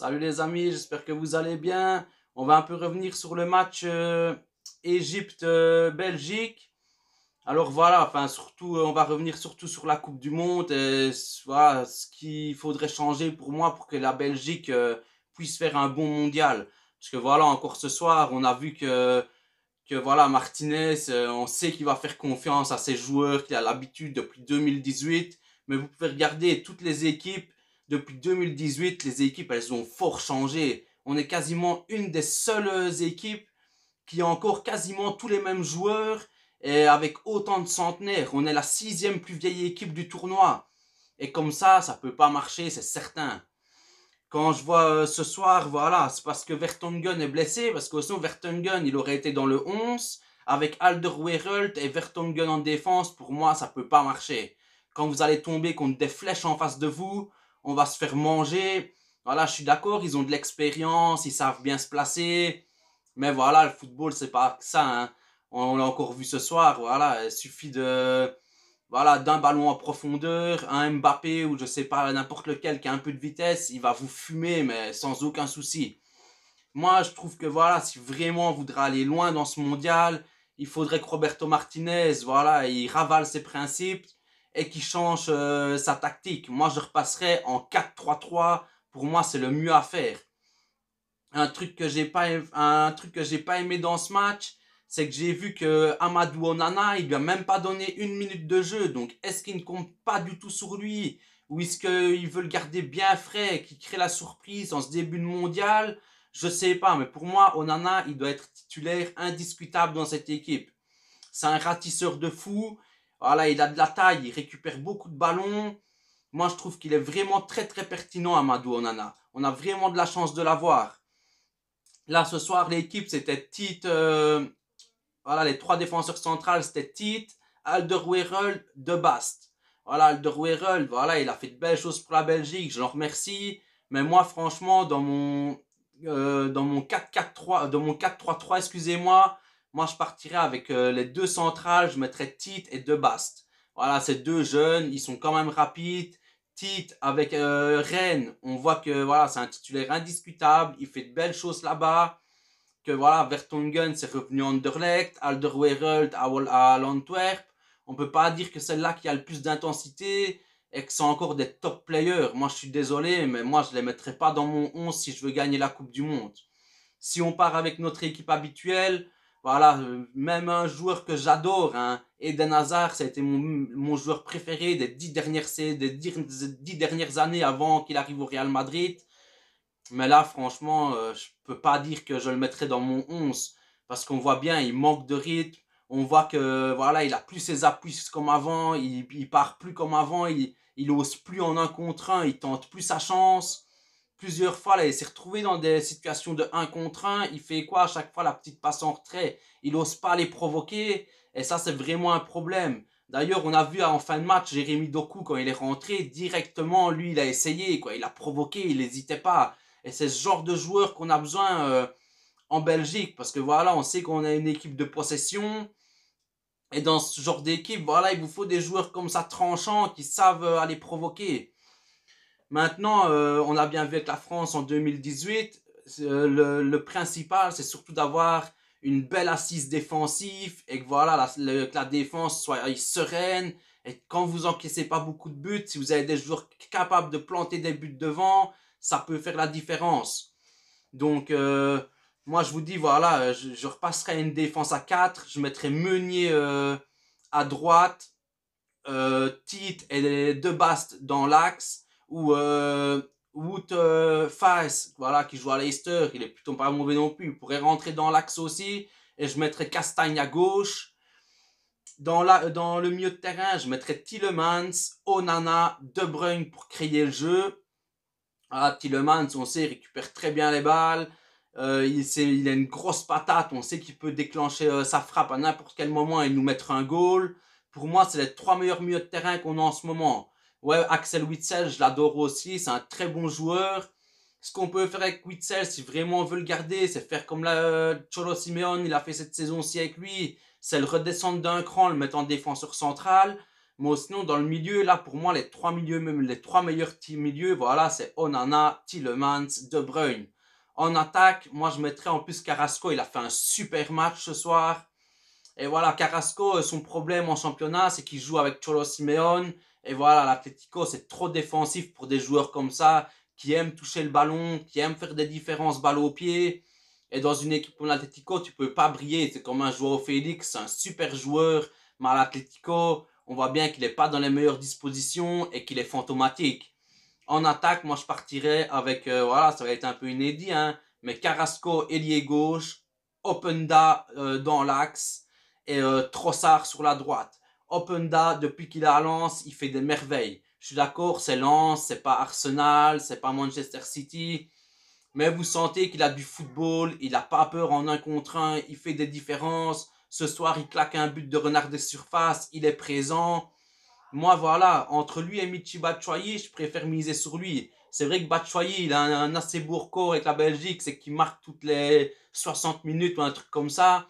Salut les amis, j'espère que vous allez bien. On va un peu revenir sur le match euh, Égypte-Belgique. Alors voilà, enfin surtout, euh, on va revenir surtout sur la Coupe du Monde et voilà, ce qu'il faudrait changer pour moi pour que la Belgique euh, puisse faire un bon mondial. Parce que voilà, encore ce soir, on a vu que, que voilà, Martinez, on sait qu'il va faire confiance à ses joueurs, qu'il a l'habitude depuis 2018. Mais vous pouvez regarder toutes les équipes depuis 2018, les équipes, elles ont fort changé. On est quasiment une des seules équipes qui a encore quasiment tous les mêmes joueurs et avec autant de centenaires. On est la sixième plus vieille équipe du tournoi. Et comme ça, ça peut pas marcher, c'est certain. Quand je vois euh, ce soir, voilà, c'est parce que Vertonghen est blessé, parce que sinon Vertonghen, il aurait été dans le 11. Avec Alderweireld et Vertonghen en défense, pour moi, ça peut pas marcher. Quand vous allez tomber contre des flèches en face de vous, on va se faire manger. Voilà, je suis d'accord, ils ont de l'expérience, ils savent bien se placer. Mais voilà, le football, c'est pas ça. Hein. On, l'a encore vu ce soir. Voilà, il suffit de voilà d'un ballon en profondeur, un Mbappé ou je sais pas n'importe lequel qui a un peu de vitesse, il va vous fumer mais sans aucun souci. Moi, je trouve que voilà, si vraiment on voudrait aller loin dans ce mondial, il faudrait que Roberto Martinez, voilà, il ravale ses principes et qui change euh, sa tactique. Moi, je repasserai en 4-3-3. Pour moi, c'est le mieux à faire. Un truc que j'ai pas, un truc que j'ai pas aimé dans ce match, c'est que j'ai vu que Amadou Onana, il lui a même pas donner une minute de jeu. Donc, est-ce qu'il ne compte pas du tout sur lui Ou est-ce qu'il veut le garder bien frais, qui crée la surprise en ce début de mondial Je sais pas, mais pour moi, Onana, il doit être titulaire indiscutable dans cette équipe. C'est un ratisseur de fou. Voilà, il a de la taille, il récupère beaucoup de ballons. Moi, je trouve qu'il est vraiment très très pertinent, Amadou Onana. On a vraiment de la chance de l'avoir. Là, ce soir, l'équipe, c'était Tite. Euh, voilà, les trois défenseurs centrales, c'était Tite, Alderweireld, De Bast. Voilà, Alderweireld, voilà, il a fait de belles choses pour la Belgique, je le remercie. Mais moi, franchement, dans mon, euh, dans mon dans mon 4-3-3, excusez-moi, moi, je partirais avec euh, les deux centrales. Je mettrais Tite et De Bast. Voilà, ces deux jeunes, ils sont quand même rapides. Tite avec euh, Rennes, on voit que voilà, c'est un titulaire indiscutable. Il fait de belles choses là-bas. Que voilà, Vertonghen s'est revenu en Anderlecht, Alderweireld à, à l'Antwerp. On peut pas dire que c'est là qui a le plus d'intensité et que c'est encore des top players. Moi, je suis désolé, mais moi, je les mettrai pas dans mon 11 si je veux gagner la Coupe du Monde. Si on part avec notre équipe habituelle, voilà, euh, même un joueur que j'adore, hein. Eden Hazard, ça a été mon, joueur préféré des dix dernières, dix, dernières années avant qu'il arrive au Real Madrid. Mais là, franchement, euh, je ne peux pas dire que je le mettrais dans mon 11 parce qu'on voit bien, il manque de rythme. On voit que voilà, il a plus ses appuis comme avant, il, part plus comme avant, il, il ose plus en un contre un, il tente plus sa chance plusieurs fois, là, il s'est retrouvé dans des situations de 1 contre 1. Il fait quoi à chaque fois la petite passe en retrait Il n'ose pas les provoquer. Et ça, c'est vraiment un problème. D'ailleurs, on a vu en fin de match, Jérémy Doku, quand il est rentré, directement, lui, il a essayé. quoi. Il a provoqué, il n'hésitait pas. Et c'est ce genre de joueur qu'on a besoin euh, en Belgique. Parce que voilà, on sait qu'on a une équipe de possession. Et dans ce genre d'équipe, voilà, il vous faut des joueurs comme ça, tranchants, qui savent euh, aller provoquer. Maintenant, euh, on a bien vu avec la France en 2018. Euh, le, principal, c'est surtout d'avoir une belle assise défensive et que voilà, la, que la défense soit euh, sereine. Et quand vous encaissez pas beaucoup de buts, si vous avez des joueurs capables de planter des buts devant, ça peut faire la différence. Donc, moi, je vous dis, voilà, je, je, repasserai une défense à 4. Je mettrai Meunier à droite, Tite et De Bast dans l'axe ou euh, voilà, qui joue à Leicester, il est plutôt pas mauvais non plus. Il pourrait rentrer dans l'axe aussi, et je mettrais Castagne à gauche. Dans, la, dans le milieu de terrain, je mettrais Tillemans, Onana, De Bruyne pour créer le jeu. Ah, Tillemans, on sait, il récupère très bien les balles. Euh, il, il, a une grosse patate, on sait qu'il peut déclencher euh, sa frappe à n'importe quel moment et nous mettre un goal. Pour moi, c'est les trois meilleurs milieux de terrain qu'on a en ce moment. Ouais, Axel Witzel, je l'adore aussi, c'est un très bon joueur. Ce qu'on peut faire avec Witzel, si vraiment on veut le garder, c'est faire comme la Cholo Simeone, il a fait cette saison aussi avec lui, c'est le redescendre d'un cran, le mettre en défenseur central. Mais sinon, dans le milieu, là, pour moi, les trois milieux, même les trois meilleurs milieux, voilà, c'est Onana, Tillemans, De Bruyne. En attaque, moi, je mettrais en plus Carrasco. Il a fait un super match ce soir. Et voilà, Carrasco, son problème en championnat, c'est qu'il joue avec Cholo Simeone. Et voilà, l'Atletico, c'est trop défensif pour des joueurs comme ça, qui aiment toucher le ballon, qui aiment faire des différences ballon au pied. Et dans une équipe comme l'Atletico, tu peux pas briller. C'est comme un joueur au Félix, un super joueur, mais à l'Atletico, on voit bien qu'il n'est pas dans les meilleures dispositions et qu'il est fantomatique. En attaque, moi je partirais avec, euh, voilà, ça va être un peu inédit, hein, mais Carrasco, ailier gauche, Openda da euh, dans l'axe et euh, Trossard sur la droite. Openda, depuis qu'il a lance, il fait des merveilles. Je suis d'accord, c'est Lens, c'est pas Arsenal, c'est pas Manchester City. Mais vous sentez qu'il a du football, il n'a pas peur en un contre un, il fait des différences. Ce soir, il claque un but de renard de surface, il est présent. Moi, voilà, entre lui et Michi Batshuayi, je préfère miser sur lui. C'est vrai que Batshuayi, il a un, assez beau record avec la Belgique, c'est qu'il marque toutes les 60 minutes ou un truc comme ça.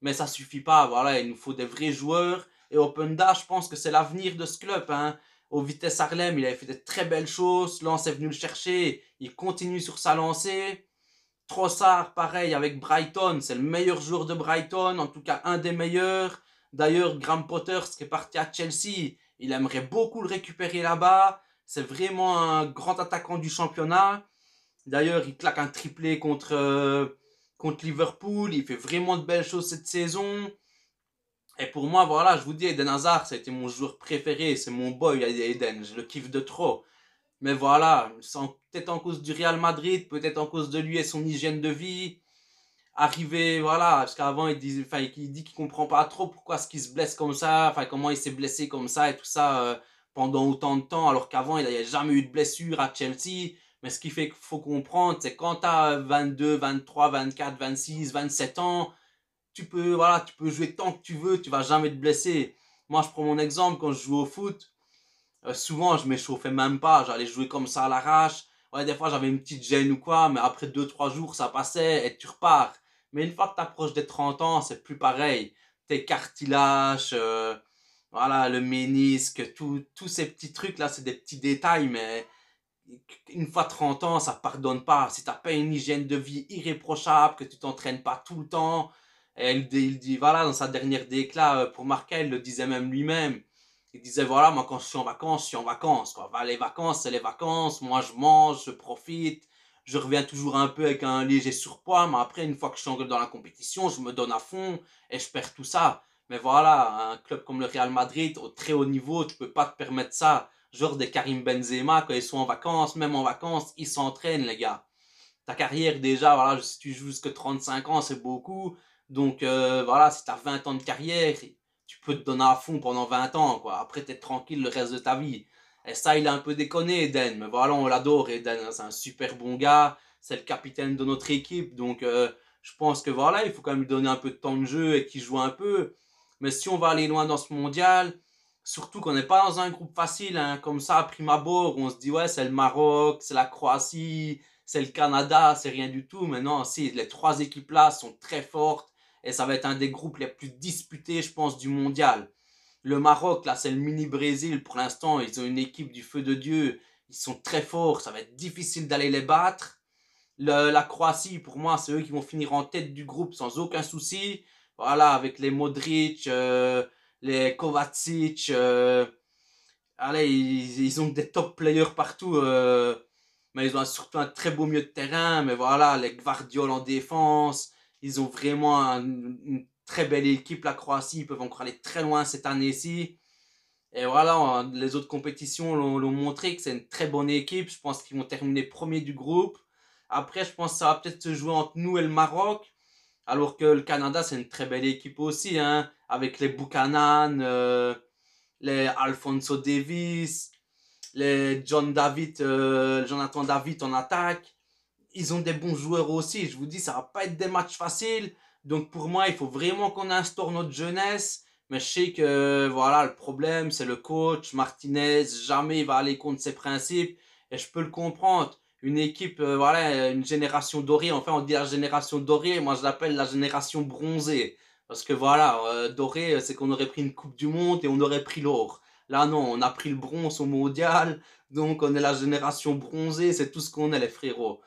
Mais ça suffit pas, voilà, il nous faut des vrais joueurs et Openda, je pense que c'est l'avenir de ce club. Hein. Au Vitesse Harlem, il avait fait de très belles choses. Lance est venu le chercher. Il continue sur sa lancée. Trossard, pareil, avec Brighton. C'est le meilleur joueur de Brighton, en tout cas un des meilleurs. D'ailleurs, Graham Potter, qui est parti à Chelsea, il aimerait beaucoup le récupérer là-bas. C'est vraiment un grand attaquant du championnat. D'ailleurs, il claque un triplé contre, euh, contre Liverpool. Il fait vraiment de belles choses cette saison. Et pour moi, voilà, je vous dis, Eden Hazard, c'était mon joueur préféré, c'est mon boy Eden, je le kiffe de trop. Mais voilà, peut-être en cause du Real Madrid, peut-être en cause de lui et son hygiène de vie. Arrivé, voilà, parce qu'avant, il, dit enfin, il dit qu'il comprend pas trop pourquoi ce qu'il se blesse comme ça, enfin, comment il s'est blessé comme ça et tout ça euh, pendant autant de temps, alors qu'avant, il a jamais eu de blessure à Chelsea. Mais ce qui qu'il faut comprendre, c'est quand tu as 22, 23, 24, 26, 27 ans, tu peux, voilà, tu peux jouer tant que tu veux, tu vas jamais te blesser. Moi, je prends mon exemple, quand je joue au foot, euh, souvent, je m'échauffais même pas, j'allais jouer comme ça à l'arrache. des fois, j'avais une petite gêne ou quoi, mais après 2-3 jours, ça passait et tu repars. Mais une fois que tu approches des 30 ans, c'est plus pareil. Tes cartilages, euh, voilà, le ménisque, tous ces petits trucs-là, c'est des petits détails, mais une fois 30 ans, ça pardonne pas. Si tu n'as pas une hygiène de vie irréprochable, que tu t'entraînes pas tout le temps, et il dit, voilà, dans sa dernière décla, euh, pour Marqué il le disait même lui-même. Il disait, voilà, moi, quand je suis en vacances, je suis en vacances. Quoi. les vacances, c'est les vacances. Moi, je mange, je profite. Je reviens toujours un peu avec un léger surpoids. Mais après, une fois que je suis dans la compétition, je me donne à fond et je perds tout ça. Mais voilà, un club comme le Real Madrid, au très haut niveau, tu peux pas te permettre ça. Genre des Karim Benzema, quand ils sont en vacances, même en vacances, ils s'entraînent, les gars. Ta carrière, déjà, voilà, si tu joues jusqu'à 35 ans, c'est beaucoup. Donc euh, voilà, si tu as 20 ans de carrière, tu peux te donner à fond pendant 20 ans. Après, tu es tranquille le reste de ta vie. Et ça, il a un peu déconné, Eden. Mais voilà, on l'adore, Eden. Hein. C'est un super bon gars. C'est le capitaine de notre équipe. Donc euh, je pense que voilà, il faut quand même lui donner un peu de temps de jeu et qu'il joue un peu. Mais si on va aller loin dans ce mondial, surtout qu'on n'est pas dans un groupe facile, hein. comme ça, à prime abord, on se dit, ouais, c'est le Maroc, c'est la Croatie, c'est le Canada, c'est rien du tout. Mais non, si, les trois équipes-là sont très fortes, et ça va être un des groupes les plus disputés, je pense, du mondial. Le Maroc, là, c'est le mini-Brésil pour l'instant. Ils ont une équipe du feu de Dieu. Ils sont très forts. Ça va être difficile d'aller les battre. Le, la Croatie, pour moi, c'est eux qui vont finir en tête du groupe sans aucun souci. Voilà, avec les Modric, euh, les Kovacic. Euh, allez, ils, ils, ont des top players partout. Euh, mais ils ont surtout un très beau milieu de terrain. Mais voilà, les Guardiola en défense. Ils ont vraiment une très belle équipe, la Croatie. Ils peuvent encore aller très loin cette année-ci. Et voilà, les autres compétitions l'ont montré que c'est une très bonne équipe. Je pense qu'ils vont terminer premier du groupe. Après, je pense que ça va peut-être se jouer entre nous et le Maroc. Alors que le Canada, c'est une très belle équipe aussi, hein, avec les Buchanan, euh, les Alfonso Davis, les John David, euh, Jonathan David en attaque ils ont des bons joueurs aussi. Je vous dis, ça va pas être des matchs faciles. Donc pour moi, il faut vraiment qu'on instaure notre jeunesse. Mais je sais que voilà, le problème, c'est le coach. Martinez, jamais il va aller contre ses principes. Et je peux le comprendre. Une équipe, euh, voilà, une génération dorée. Enfin, on dit la génération dorée. Moi, je l'appelle la génération bronzée. Parce que voilà, euh, doré, euh, c'est qu'on aurait pris une Coupe du Monde et on aurait pris l'or. Là, non, on a pris le bronze au mondial. Donc, on est la génération bronzée. C'est tout ce qu'on est, les frérots.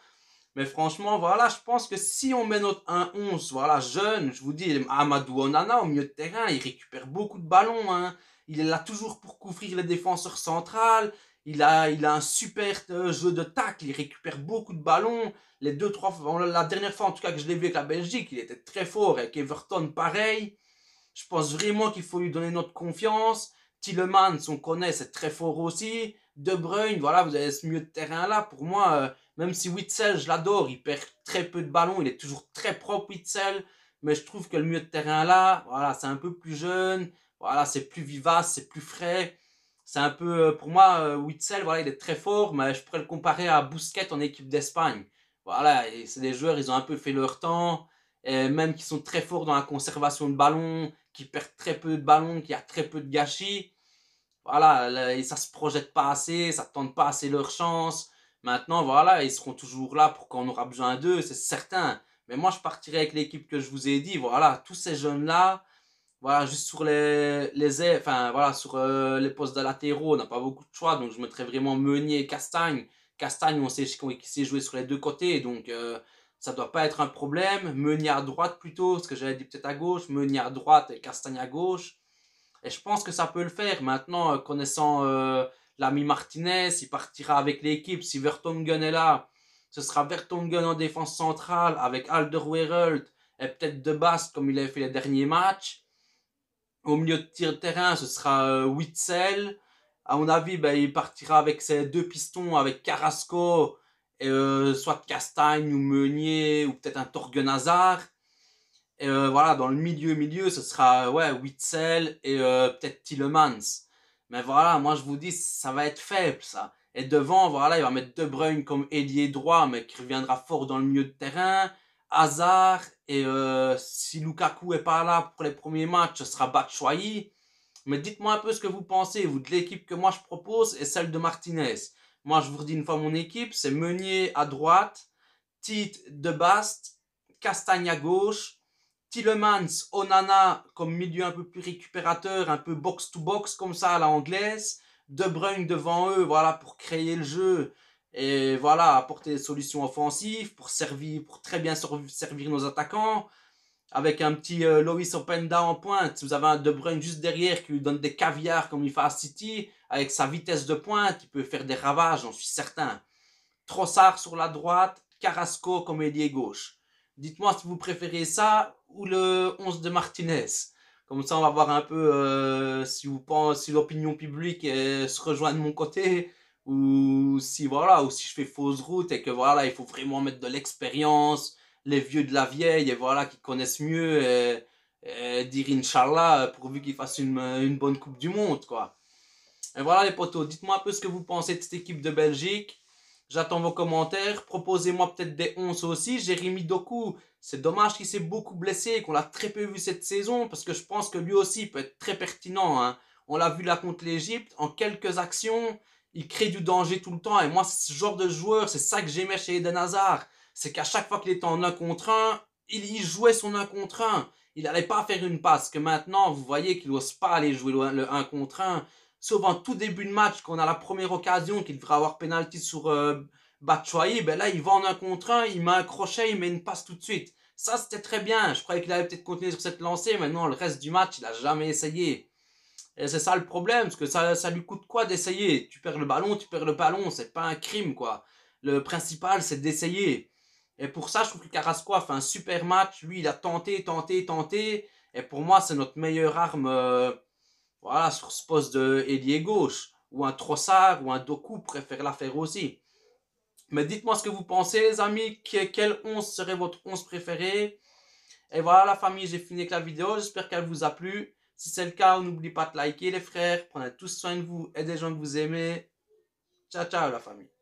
Mais franchement, voilà, je pense que si on met notre 1-11, voilà, jeune, je vous dis, Amadou Onana au milieu de terrain, il récupère beaucoup de ballons. Hein. Il est là toujours pour couvrir les défenseurs centrales. Il a, il a un super euh, jeu de tacle. Il récupère beaucoup de ballons. Les deux, trois la dernière fois en tout cas que je l'ai vu avec la Belgique, il était très fort. Avec Everton, pareil. Je pense vraiment qu'il faut lui donner notre confiance. Tillemans, on connaît, c'est très fort aussi. De Bruyne, voilà, vous avez ce milieu de terrain-là. Pour moi, euh, même si Witzel, je l'adore, il perd très peu de ballons, il est toujours très propre Witzel, mais je trouve que le milieu de terrain là, voilà, c'est un peu plus jeune, voilà, c'est plus vivace, c'est plus frais. C'est un peu, euh, pour moi, euh, Witzel, voilà, il est très fort, mais je pourrais le comparer à Busquets en équipe d'Espagne. Voilà, c'est des joueurs, ils ont un peu fait leur temps, et même qui sont très forts dans la conservation de ballons, qui perdent très peu de ballons, qui a très peu de gâchis. Voilà, et ça se projette pas assez, ça tente pas assez leur chance. Maintenant, voilà, ils seront toujours là pour quand on aura besoin d'eux, c'est certain. Mais moi, je partirai avec l'équipe que je vous ai dit. Voilà, tous ces jeunes-là, voilà, juste sur les, les enfin, voilà, sur euh, les postes de latéraux, on n'a pas beaucoup de choix. Donc, je mettrais vraiment Meunier et Castagne. Castagne, on sait qu'il sait jouer sur les deux côtés. Donc, ça euh, ça doit pas être un problème. Meunier à droite plutôt, ce que j'avais dit peut-être à gauche. Meunier à droite et Castagne à gauche. Et je pense que ça peut le faire. Maintenant, euh, connaissant Lamy Martinez, il partira avec l'équipe. Si Vertonghen est là, ce sera Vertonghen en défense centrale avec Alderweireld et peut-être De Bast comme il avait fait les derniers matchs. Au milieu de terrain, ce sera euh, Witzel. À mon avis, ben, il partira avec ses deux pistons, avec Carrasco, et, euh, soit Castagne ou Meunier, ou peut-être un Torgen Hazard. Et, euh, voilà, dans le milieu, milieu, ce sera ouais, Witzel et peut-être Tillemans mais voilà, moi je vous dis, ça va être faible ça. Et devant, voilà, il va mettre De Bruyne comme ailier droit, mais qui reviendra fort dans le milieu de terrain. Hazard, et euh, si Lukaku est pas là pour les premiers matchs, ce sera Batshuayi. Mais dites-moi un peu ce que vous pensez, vous, de l'équipe que moi je propose et celle de Martinez. Moi, je vous dis une fois mon équipe, c'est Meunier à droite, Tite de Bast, Castagne à gauche, le Mans, Onana comme milieu un peu plus récupérateur, un peu box-to-box comme ça à la anglaise. De Bruyne devant eux, voilà, pour créer le jeu et voilà, apporter des solutions offensives pour, servir, pour très bien servir nos attaquants. Avec un petit euh, Lois Openda en pointe, vous avez un De Bruyne juste derrière qui lui donne des caviars comme il fait à City. Avec sa vitesse de pointe, il peut faire des ravages, j'en suis certain. Trossard sur la droite, Carrasco comme ailier gauche. Dites-moi si vous préférez ça ou le 11 de Martinez. Comme ça, on va voir un peu euh, si vous pensez, si l'opinion publique euh, se rejoint de mon côté ou si voilà, ou si je fais fausse route et que voilà, il faut vraiment mettre de l'expérience, les vieux de la vieille et voilà qui connaissent mieux et, euh, dire Inch'Allah pourvu qu'ils fassent une, une, bonne Coupe du Monde quoi. Et voilà les potos, dites-moi un peu ce que vous pensez de cette équipe de Belgique. J'attends vos commentaires. Proposez-moi peut-être des 11 aussi. Jérémy Doku, c'est dommage qu'il s'est beaucoup blessé, et qu'on l'a très peu vu cette saison, parce que je pense que lui aussi peut être très pertinent. Hein. On l'a vu là contre l'Égypte, en quelques actions, il crée du danger tout le temps. Et moi, ce genre de joueur, c'est ça que j'aimais chez Eden Hazard. C'est qu'à chaque fois qu'il était en 1 contre 1, il y jouait son 1 contre 1. Il n'allait pas faire une passe. Que maintenant, vous voyez qu'il n'ose pas aller jouer le 1 contre 1 sauf en tout début de match, qu'on a la première occasion, qu'il devrait avoir penalty sur euh, ben là, il va en un contre un, il met un crochet, il met une passe tout de suite. Ça, c'était très bien. Je croyais qu'il allait peut-être continuer sur cette lancée. Maintenant, le reste du match, il n'a jamais essayé. Et c'est ça le problème, parce que ça, ça lui coûte quoi d'essayer Tu perds le ballon, tu perds le ballon, c'est pas un crime, quoi. Le principal, c'est d'essayer. Et pour ça, je trouve que Carrasco a fait un super match. Lui, il a tenté, tenté, tenté. Et pour moi, c'est notre meilleure arme. Euh, voilà, sur ce poste de ailier gauche, ou un Trossard, ou un Doku préfère la faire aussi. Mais dites-moi ce que vous pensez, les amis. Quel 11 serait votre 11 préféré Et voilà, la famille, j'ai fini avec la vidéo. J'espère qu'elle vous a plu. Si c'est le cas, n'oubliez pas de liker, les frères. Prenez tous soin de vous et des gens que vous aimez. Ciao, ciao, la famille.